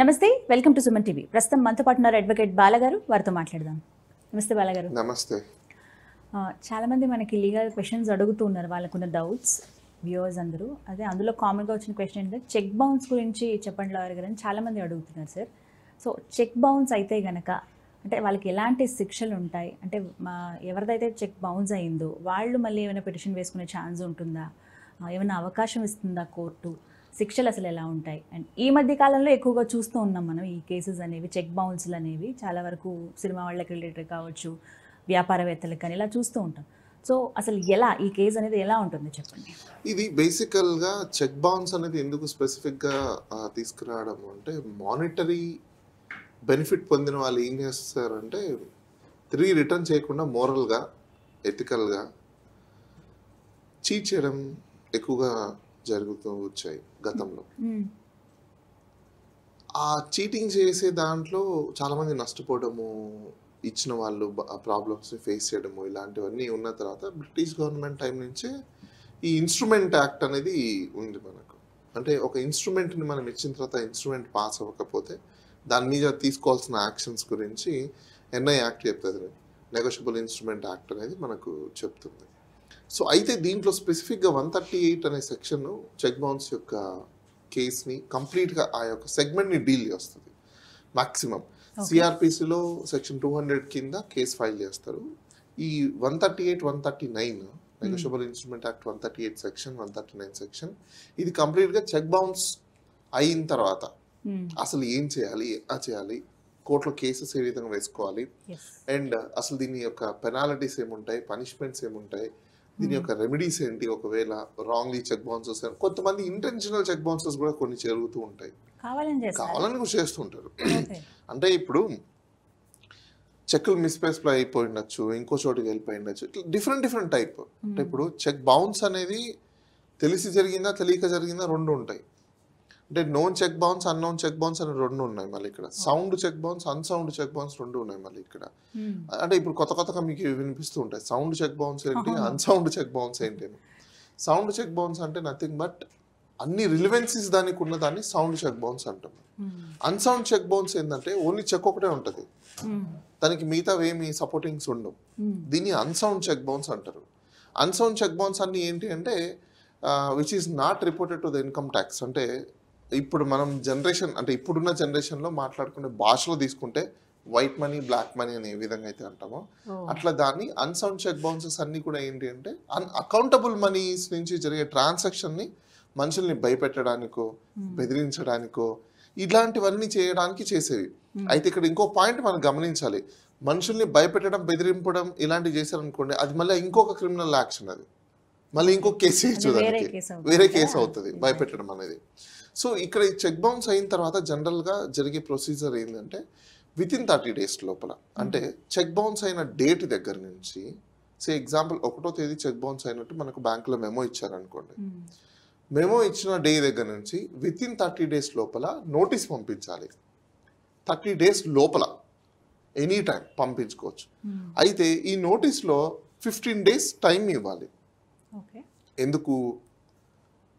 నమస్తే welcome to Suman TV ప్రస్తుతం మనతో పాటు ఉన్నారు అడ్వకేట్ బాలగారు వారితో మాట్లాడదాం నమస్తే బాలగారు నమస్తే చాలామంది మనకి లీగల్ క్వశ్చన్స్ అడుగుతూ ఉన్నారు వాళ్ళకున్న డౌట్స్ వ్యూవర్స్ అందరూ అదే అందులో కామన్గా వచ్చిన క్వశ్చన్ ఏంటంటే చెక్ బౌన్స్ గురించి చెప్పండి లాయర్ కదా అని చాలామంది అడుగుతున్నారు సార్ సో చెక్ బౌన్స్ అయితే గనక అంటే వాళ్ళకి ఎలాంటి శిక్షలు ఉంటాయి అంటే ఎవరిదైతే చెక్ బౌన్స్ అయిందో వాళ్ళు మళ్ళీ ఏమైనా పిటిషన్ వేసుకునే ఛాన్స్ ఉంటుందా ఏమైనా అవకాశం ఇస్తుందా కోర్టు శిక్షలు అసలు ఎలా ఉంటాయి అండ్ ఈ మధ్య కాలంలో ఎక్కువగా చూస్తూ ఉన్నాం మనం ఈ కేసెస్ అనేవి చెక్ బౌన్స్లు అనేవి చాలా వరకు సినిమా వాళ్ళకి రిలేటెడ్ కావచ్చు వ్యాపారవేత్తలకు కానీ ఇలా చూస్తూ ఉంటాం సో అసలు ఎలా ఈ కేసు అనేది ఎలా ఉంటుంది చెప్పండి ఇది బేసికల్గా చెక్ బౌన్స్ అనేది ఎందుకు స్పెసిఫిక్గా తీసుకురావడం అంటే మానిటరీ బెనిఫిట్ పొందిన వాళ్ళు ఏం చేస్తారంటే తిరిగి రిటర్న్ చేయకుండా మోరల్గా ఎథికల్గా చీట్ చేయడం ఎక్కువగా జరుగుతూ వచ్చాయి గతంలో ఆ చీటింగ్ చేసే దాంట్లో చాలామంది నష్టపోవడము ఇచ్చిన వాళ్ళు ప్రాబ్లమ్స్ని ఫేస్ చేయడము ఇలాంటివన్నీ ఉన్న తర్వాత బ్రిటిష్ గవర్నమెంట్ టైం నుంచే ఈ ఇన్స్ట్రుమెంట్ యాక్ట్ అనేది ఉంది మనకు అంటే ఒక ఇన్స్ట్రుమెంట్ని మనం ఇచ్చిన తర్వాత ఇన్స్ట్రుమెంట్ పాస్ అవ్వకపోతే దాని మీద తీసుకోవాల్సిన యాక్షన్స్ గురించి ఎన్ఐ యాక్ట్ చెప్తుంది నెగోషియబుల్ ఇన్స్ట్రుమెంట్ యాక్ట్ అనేది మనకు చెప్తుంది సో అయితే దీంట్లో స్పెసిఫిక్గా వన్ థర్టీ ఎయిట్ అనే సెక్షన్ చెక్ బౌన్స్ యొక్క కేస్ని కంప్లీట్గా ఆ యొక్క సెగ్మెంట్ని డీల్ చేస్తుంది మ్యాక్సిమం సిఆర్పిసిలో సెక్షన్ టూ హండ్రెడ్ కింద కేసు ఫైల్ చేస్తారు ఈ one thirty eight one thirty nine negotiable instrument act one thirty eight section one thirty nine section ఇది కంప్లీట్గా చెక్ బౌన్స్ అయిన తర్వాత hmm. అసలు ఏం చేయాలి ఎలా చేయాలి కోర్టులో కేసెస్ ఏ విధంగా వేసుకోవాలి అండ్ అసలు దీని యొక్క పెనాలిటీస్ ఏముంటాయి పనిష్మెంట్స్ ఏముంటాయి దీని యొక్క రెమెడీస్ ఏంటి ఒకవేళ రాంగ్లీ చెక్ బౌన్సెస్ కొంతమంది ఇంటెన్షనల్ చెక్ బౌన్సెస్ కూడా కొన్ని జరుగుతూ ఉంటాయి కావాలని కూడా చేస్తుంటారు అంటే ఇప్పుడు చెక్లు మిస్ప్లేస్లో అయిపోయి ఉండొచ్చు ఇంకో చోటుకి వెళ్ళిపోయి ఉండొచ్చు డిఫరెంట్ డిఫరెంట్ టైప్ అంటే ఇప్పుడు చెక్ బౌన్స్ అనేది తెలిసి జరిగిందా తెలియక జరిగిందా రెండు ఉంటాయి అంటే known check bounce unknown check bounce అని రెండు ఉన్నాయి మళ్ళీ ఇక్కడ sound check bounce unsound check bounce రెండు ఉన్నాయి మళ్ళీ ఇక్కడ hmm. అంటే ఇప్పుడు కొత్త కొత్తగా మీకు వినిపిస్తూ ఉంటాయి సౌండ్ చెక్ బౌన్స్ ఏంటి అన్సౌండ్ చెక్ బౌన్స్ ఏంటి అని సౌండ్ చెక్ బౌన్స్ అంటే నథింగ్ బట్ అన్ని రిలివెన్సీస్ దానికి ఉన్న దాన్ని సౌండ్ చెక్ బౌన్స్ అంటాం అన్సౌండ్ చెక్ బౌన్స్ ఏంటంటే ఓన్లీ చెక్ ఒకటే ఉంటుంది hmm. దానికి మిగతావి ఏమి సపోర్టింగ్స్ ఉండవు hmm. దీన్ని అన్సౌండ్ చెక్ బౌన్స్ అంటారు అన్సౌండ్ చెక్ బౌన్స్ అన్ని ఏంటి అంటే which is not reported to the income tax అంటే ఇప్పుడు మనం జనరేషన్ అంటే ఇప్పుడున్న జనరేషన్లో మాట్లాడుకునే భాషలో తీసుకుంటే వైట్ మనీ బ్లాక్ మనీ అనే విధంగా అయితే అంటామో అట్లా దాన్ని అన్సౌండ్ చెక్ బౌన్సెస్ అన్ని కూడా ఏంటి అంటే అన్ అకౌంటబుల్ మనీస్ నుంచి జరిగే ట్రాన్సాక్షన్ని మనుషుల్ని భయపెట్టడానికో బెదిరించడానికో ఇలాంటివన్నీ చేయడానికి చేసేవి అయితే ఇక్కడ ఇంకో పాయింట్ మనం గమనించాలి మనుషుల్ని భయపెట్టడం బెదిరింపడం ఇలాంటివి చేశారనుకోండి అది మళ్ళీ ఇంకొక క్రిమినల్ యాక్షన్ అది మళ్ళీ ఇంకో కేసు వేరే కేసు అవుతుంది భయపెట్టడం అనేది సో ఇక్కడ చెక్ బౌన్స్ అయిన తర్వాత జనరల్గా జరిగే ప్రొసీజర్ ఏంటంటే విత్ ఇన్ థర్టీ డేస్ లోపల అంటే చెక్ బౌన్స్ అయిన డేట్ దగ్గర నుంచి సే ఎగ్జాంపుల్ ఒకటో తేదీ చెక్ బౌన్స్ అయినట్టు మనకు బ్యాంకులో మెమో ఇచ్చారనుకోండి మెమో ఇచ్చిన డే దగ్గర నుంచి విత్ ఇన్ థర్టీ డేస్ లోపల నోటీస్ పంపించాలి థర్టీ డేస్ లోపల ఎనీ టైం పంపించుకోవచ్చు అయితే ఈ నోటీస్లో ఫిఫ్టీన్ డేస్ టైం ఇవ్వాలి ఎందుకు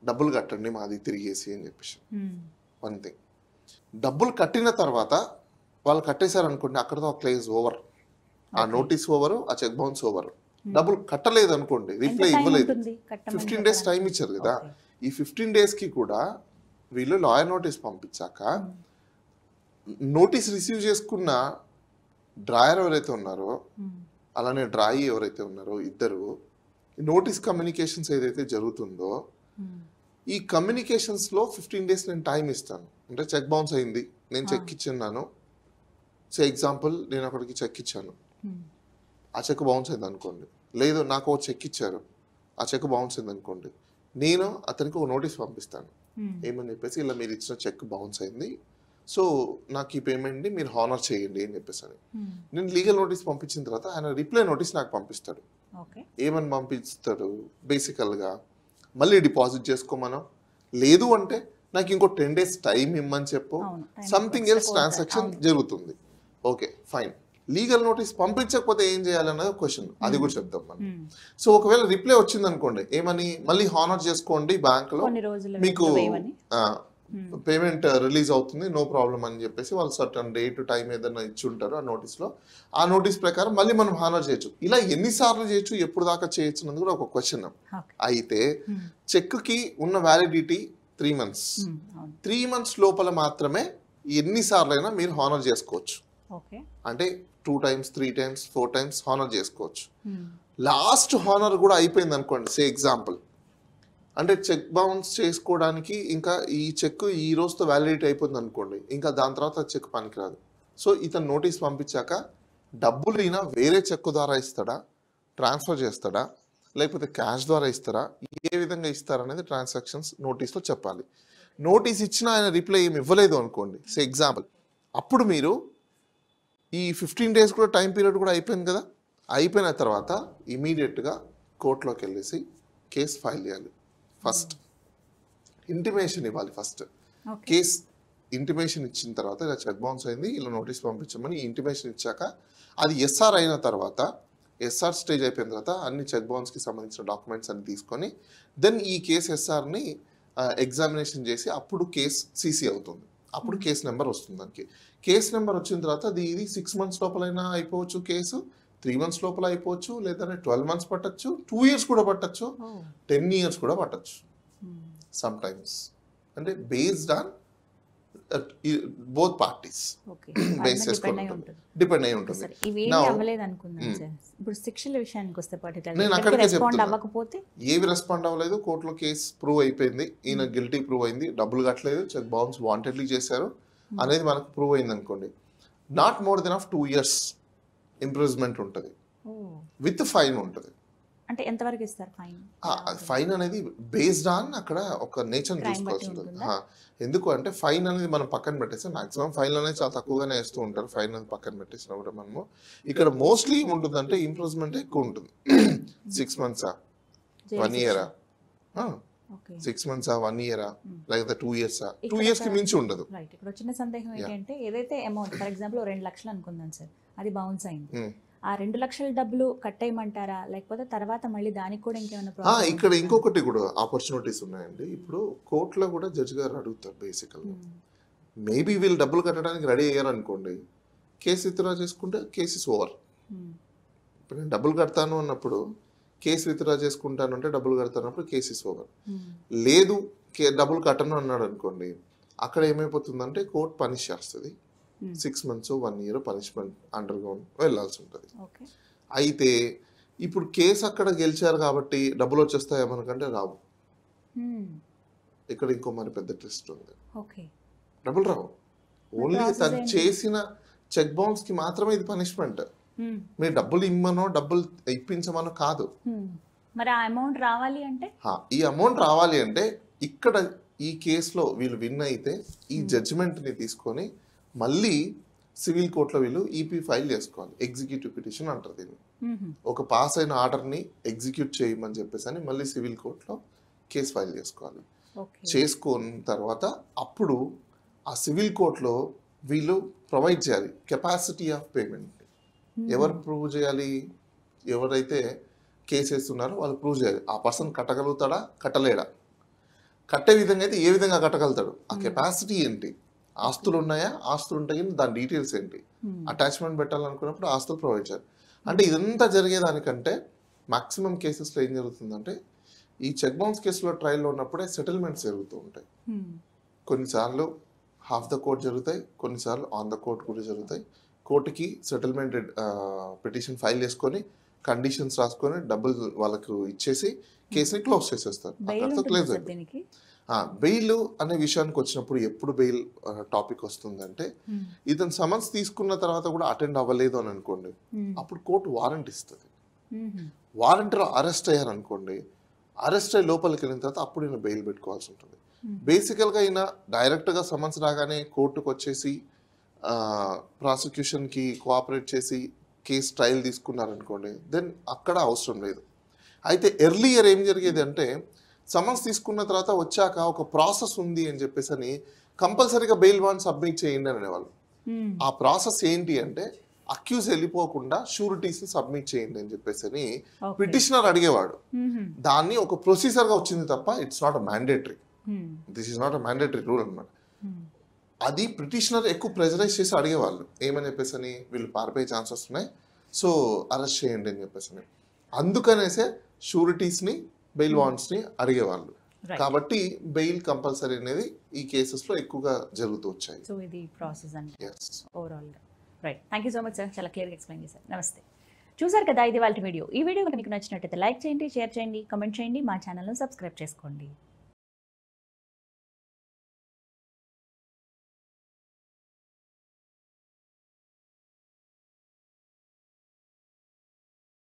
డబ్బులు కట్టండి మాది తిరిగేసి అని చెప్పేసి వన్ hmm. థింగ్ డబ్బులు కట్టిన తర్వాత వాళ్ళు కట్టేశారు అనుకోండి అక్కడతో ఆ ఓవర్ ఆ నోటీస్ ఓవర్ ఆ చెక్ బౌన్స్ ఓవర్ డబ్బులు కట్టలేదు అనుకోండి రిప్లై ఇవ్వలేదు ఫిఫ్టీన్ డేస్ టైం ఇచ్చారు కదా ఈ ఫిఫ్టీన్ డేస్కి కూడా వీళ్ళు లాయర్ నోటీస్ పంపించాక నోటీస్ hmm. రిసీవ్ చేసుకున్న డ్రాయర్ ఎవరైతే ఉన్నారో hmm. అలానే డ్రాయి ఎవరైతే ఉన్నారో ఇద్దరు నోటీస్ కమ్యూనికేషన్స్ ఏదైతే జరుగుతుందో ఈ కమ్యూనికేషన్స్లో ఫిఫ్టీన్ డేస్ నేను టైం ఇస్తాను అంటే చెక్ బౌన్స్ అయింది నేను చెక్ ఇచ్చిన్నాను సే ఎగ్జాంపుల్ నేను అక్కడికి చెక్ ఇచ్చాను ఆ చెక్ బౌన్స్ అయింది అనుకోండి లేదు నాకు ఒక చెక్ ఇచ్చారు ఆ చెక్ బౌన్స్ అయింది అనుకోండి నేను అతనికి ఒక నోటీస్ పంపిస్తాను ఏమని చెప్పేసి ఇలా మీరు ఇచ్చిన చెక్ బౌన్స్ అయింది సో నాకు ఈ పేమెంట్ని మీరు హానర్ చేయండి అని చెప్పేసి అని నేను లీగల్ నోటీస్ పంపించిన తర్వాత ఆయన రిప్లై నోటీస్ నాకు పంపిస్తాడు ఏమని పంపిస్తాడు బేసికల్గా మళ్ళీ డిపాజిట్ చేసుకో మనం లేదు అంటే నాకు ఇంకో టెన్ డేస్ టైం ఇమ్మని చెప్పు సంథింగ్ ఎల్స్ ట్రాన్సాక్షన్ జరుగుతుంది ఓకే ఫైన్ లీగల్ నోటీస్ పంపించకపోతే ఏం చేయాలన్నది క్వశ్చన్ అది కూడా hmm. చెప్తాం మనం సో hmm. ఒకవేళ రిప్లై వచ్చింది అనుకోండి ఏమని మళ్ళీ హానర్ చేసుకోండి బ్యాంక్ లో మీకు పేమెంట్ రిలీజ్ అవుతుంది నో ప్రాబ్లం అని చెప్పేసి వాళ్ళు సర్టన్ డేట్ టైం ఏదైనా ఇచ్చి ఉంటారు ఆ నోటీస్లో ఆ నోటీస్ ప్రకారం మళ్ళీ మనం హానర్ చేయొచ్చు ఇలా ఎన్నిసార్లు చేయొచ్చు ఎప్పుడు దాకా చేయొచ్చు అన్నది కూడా ఒక క్వశ్చన్ అయితే చెక్కి ఉన్న validity three months three months లోపల మాత్రమే ఎన్నిసార్లు అయినా మీరు హానర్ చేసుకోవచ్చు అంటే two times three times four times honour చేసుకోవచ్చు లాస్ట్ హానర్ కూడా అయిపోయింది అనుకోండి సే ఎగ్జాంపుల్ అంటే చెక్ బౌన్స్ చేసుకోవడానికి ఇంకా ఈ చెక్ ఈ రోజుతో వ్యాలిడేట్ అయిపోయింది అనుకోండి ఇంకా దాని తర్వాత చెక్ పనికిరాదు సో ఇతను నోటీస్ పంపించాక డబ్బులు అయినా వేరే చెక్ ద్వారా ఇస్తాడా ట్రాన్స్ఫర్ చేస్తాడా లేకపోతే క్యాష్ ద్వారా ఇస్తారా ఏ విధంగా ఇస్తారనేది ట్రాన్సాక్షన్స్ నోటీస్లో చెప్పాలి నోటీస్ ఇచ్చినా ఆయన రిప్లై ఏమి ఇవ్వలేదు అనుకోండి సో ఎగ్జాంపుల్ అప్పుడు మీరు ఈ ఫిఫ్టీన్ డేస్ కూడా టైం పీరియడ్ కూడా అయిపోయింది కదా అయిపోయిన తర్వాత ఇమీడియట్గా కోర్టులోకి వెళ్ళేసి కేసు ఫైల్ చేయాలి ఫస్ట్ ఇంటిమేషన్ ఇవ్వాలి ఫస్ట్ కేస్ ఇంటిమేషన్ ఇచ్చిన తర్వాత ఇలా చెక్ బౌన్స్ అయింది ఇలా నోటీస్ పంపించమని ఇంటిమేషన్ ఇచ్చాక అది ఎస్ఆర్ అయిన తర్వాత ఎస్ఆర్ స్టేజ్ అయిపోయిన తర్వాత అన్ని చెక్ బౌన్స్కి సంబంధించిన డాక్యుమెంట్స్ అన్ని తీసుకొని దెన్ ఈ కేసు ఎస్ఆర్ని ఎగ్జామినేషన్ చేసి అప్పుడు కేసు సీసీ అవుతుంది అప్పుడు కేసు hmm. నెంబర్ వస్తుంది దానికి కేసు నెంబర్ వచ్చిన తర్వాత ఇది సిక్స్ మంత్స్ లోపలైనా అయిపోవచ్చు కేసు త్రీ మంత్స్ లోపల అయిపోవచ్చు లేదంటే ట్వెల్వ్ మంత్స్ పట్టచ్చు టూ ఇయర్స్ కూడా పట్టచ్చు టెన్ ఇయర్స్ కూడా పట్టచ్చు సమ్ టైమ్స్ అంటే based on both parties base చేసుకుని డిపెండ్ అయి ఉంటుంది hmm. నేను అక్కడికే చెప్తాను ఏవి రెస్పాండ్ అవ్వలేదు కోర్టులో కేసు ప్రూవ్ అయిపోయింది ఈయన గిల్టీ hmm. ప్రూవ్ అయింది డబ్బులు కట్టలేదు చెక్ బౌన్స్ వాంటెడ్లీ చేశారు hmm. అనేది మనకు ప్రూవ్ అయింది అనుకోండి not more than of two years improvement ఉంటుంది విత్ ఫైన్ ఉంటుంది అంటే ఎంతవరకు ఇస్తారు ఫైన్ ఫైన్ అనేది బేస్డ్ ఆన్ అక్కడ ఒక నేచర్ చూసుకోవాల్సి ఉంటుంది ఎందుకు అంటే ఫైన్ అనేది మనం పక్కన పెట్టేస్తే మాక్సిమం ఫైన్ అనేది చాలా తక్కువగానే వేస్తూ ఉంటారు ఫైన్ అనేది పక్కన పెట్టేసినా కూడా మనము ఇక్కడ మోస్ట్లీ ఉంటుందంటే ఇంప్రూవ్మెంట్ ఎక్కువ ఉంటుంది సిక్స్ మంత్సా వన్ ఇయరా సిక్స్ మంత్స్ ఆ వన్ ఇయరా లేకపోతే టూ ఇయర్స్ టూ ఇయర్స్ కి మించి ఉండదు ఇక్కడ వచ్చిన సందేహం ఏంటంటే ఏదైతే అమౌంట్ ఫర్ ఎగ్జాంపుల్ రెండు లక్షలు అనుకుందాం సార్ అది బౌన్స్ అయింది ఆ రెండు లక్షల డబ్బులు కట్ అయ్యమంటారా లేకపోతే తర్వాత మళ్ళీ దానికి కూడా ఇంకేమైనా ఇక్కడ ఇంకొకటి కూడా ఆపర్చునిటీస్ ఉన్నాయండి ఇప్పుడు కోర్టులో కూడా జడ్జి గారు అడుగుతారు బేసికల్గా మేబీ వీళ్ళు డబ్బులు కట్టడానికి రెడీ అయ్యారనుకోండి కేసు విత్డ్రా చేసుకుంటే కేసు ఇస్ ఓవర్ ఇప్పుడు నేను డబ్బులు కడతాను అన్నప్పుడు కేసు విత్డ్రా చేసుకుంటాను అంటే డబ్బులు కడతాను అన్నప్పుడు కేసు ఇస్ ఓవర్ లేదు డబ్బులు కట్టను అన్నాడు అనుకోండి అక్కడ ఏమైపోతుందంటే కోర్టు పనిష్ చేస్తుంది six months one year punishment under ground వెళ్లాల్సి ఉంటుంది అయితే ఇప్పుడు కేసు అక్కడ గెలిచారు కాబట్టి డబ్బులు వచ్చేస్తాయి మనకంటే రావు hmm. ఇక్కడ ఇంకో మరి పెద్ద ట్విస్ట్ ఉంది డబ్బులు రావు ఓన్లీ తను చేసిన చెక్ బౌన్స్ కి మాత్రమే ఇది పనిష్మెంట్ hmm. మీరు డబ్బులు ఇమ్మనో డబ్బులు ఇప్పించమనో కాదు hmm. మరి ఆ అమౌంట్ రావాలి అంటే ఈ అమౌంట్ రావాలి అంటే ఇక్కడ ఈ కేసులో వీళ్ళు విన్ అయితే ఈ జడ్జిమెంట్ ని తీసుకొని మళ్ళీ సివిల్ కోర్టులో వీళ్ళు ఈపీ e ఫైల్ చేసుకోవాలి ఎగ్జిక్యూటివ్ పిటిషన్ అంటారు దీన్ని ఒక పాస్ అయిన ఆర్డర్ని ఎగ్జిక్యూట్ చేయమని చెప్పేసి అని మళ్ళీ సివిల్ కోర్టులో కేసు ఫైల్ చేసుకోవాలి చేసుకున్న తర్వాత అప్పుడు ఆ సివిల్ కోర్టులో వీళ్ళు ప్రొవైడ్ చేయాలి కెపాసిటీ ఆఫ్ పేమెంట్ ఎవరు ప్రూవ్ చేయాలి ఎవరైతే కేసు వేస్తున్నారో వాళ్ళు ప్రూవ్ చేయాలి ఆ పర్సన్ కట్టగలుగుతాడా కట్టలేడా కట్టే విధంగా అయితే ఏ విధంగా కట్టగలుగుతాడు ఆ కెపాసిటీ ఏంటి ఆస్తులు ఉన్నాయా ఆస్తులు ఉంటాయి దాని డీటెయిల్స్ ఏంటి అటాచ్మెంట్ పెట్టాలనుకున్నప్పుడు ఆస్తులు ప్రొవైడ్ చేయాలి అంటే ఇదంతా జరిగేదానికంటే మాక్సిమం కేసెస్లో ఏం జరుగుతుందంటే ఈ చెక్ బౌన్స్ కేసులో ట్రయల్లో ఉన్నప్పుడే సెటిల్మెంట్స్ జరుగుతూ ఉంటాయి కొన్నిసార్లు హాఫ్ ద కోర్ట్ జరుగుతాయి కొన్నిసార్లు ఆన్ ద కోర్ట్ కూడా జరుగుతాయి కోర్టుకి సెటిల్మెంట్ పిటిషన్ ఫైల్ చేసుకొని కండిషన్స్ రాసుకొని డబ్బులు వాళ్ళకు ఇచ్చేసి కేసుని క్లోజ్ చేసేస్తారు అక్కడతో క్లోజ్ అయిపోతుంది బెయిల్ అనే విషయానికి వచ్చినప్పుడు ఎప్పుడు బెయిల్ టాపిక్ వస్తుందంటే hmm. ఇతను సమన్స్ తీసుకున్న తర్వాత కూడా అటెండ్ అవ్వలేదు అని అనుకోండి hmm. అప్పుడు కోర్టు వారెంట్ ఇస్తుంది hmm. వారెంట్లో అరెస్ట్ అయ్యారనుకోండి అరెస్ట్ అయ్యి లోపలికి వెళ్ళిన తర్వాత అప్పుడు ఈయన బెయిల్ పెట్టుకోవాల్సి ఉంటుంది బేసికల్గా ఈయన డైరెక్ట్గా సమన్స్ రాగానే కోర్టుకు వచ్చేసి ప్రాసిక్యూషన్కి కోఆపరేట్ చేసి కేసు ట్రయల్ తీసుకున్నారనుకోండి దెన్ అక్కడ అవసరం లేదు అయితే ఎర్లీ ఇయర్ ఏం జరిగేది అంటే సమన్స్ తీసుకున్న తర్వాత వచ్చాక ఒక ప్రాసెస్ ఉంది అని చెప్పేసి అని కంపల్సరీగా బెయిల్ వాన్ సబ్మిట్ చేయండి అని అనేవాళ్ళు ఆ ప్రాసెస్ ఏంటి అంటే అక్యూజ్ వెళ్ళిపోకుండా షూరిటీస్ సబ్మిట్ చేయండి అని చెప్పేసి అని పిటిషనర్ అడిగేవాడు దాన్ని ఒక గా వచ్చింది తప్ప it's not a mandatory this is not a mandatory rule అనమాట అది పిటిషనర్ ఎక్కువ ప్రెజరైజ్ చేసి అడిగేవాళ్ళు ఏమని చెప్పేసి అని వీళ్ళు పారిపోయే ఛాన్సెస్ ఉన్నాయి సో అరెస్ట్ చేయండి అని చెప్పేసి అని అందుకనేసే షూరిటీస్ని బెయిల్ hmm. వాంట్స్ని అడిగేవాళ్ళు కాబట్టి బెయిల్ కంపల్సరీ అనేది ఈ కేసెస్లో ఎక్కువగా జరుగుతూ వచ్చాయి సో ఇది ప్రాసెస్ అండి overall right thank you so much sir చాలా క్లియర్గా ఎక్స్ప్లెయిన్ చేశారు నమస్తే చూసారు కదా ఇది వాళ్ళ వీడియో ఈ వీడియో మీకు నచ్చినట్లయితే లైక్ చేయండి షేర్ చేయండి కమెంట్ చేయండి మా ఛానల్ను సబ్స్క్రైబ్ చేసుకోండి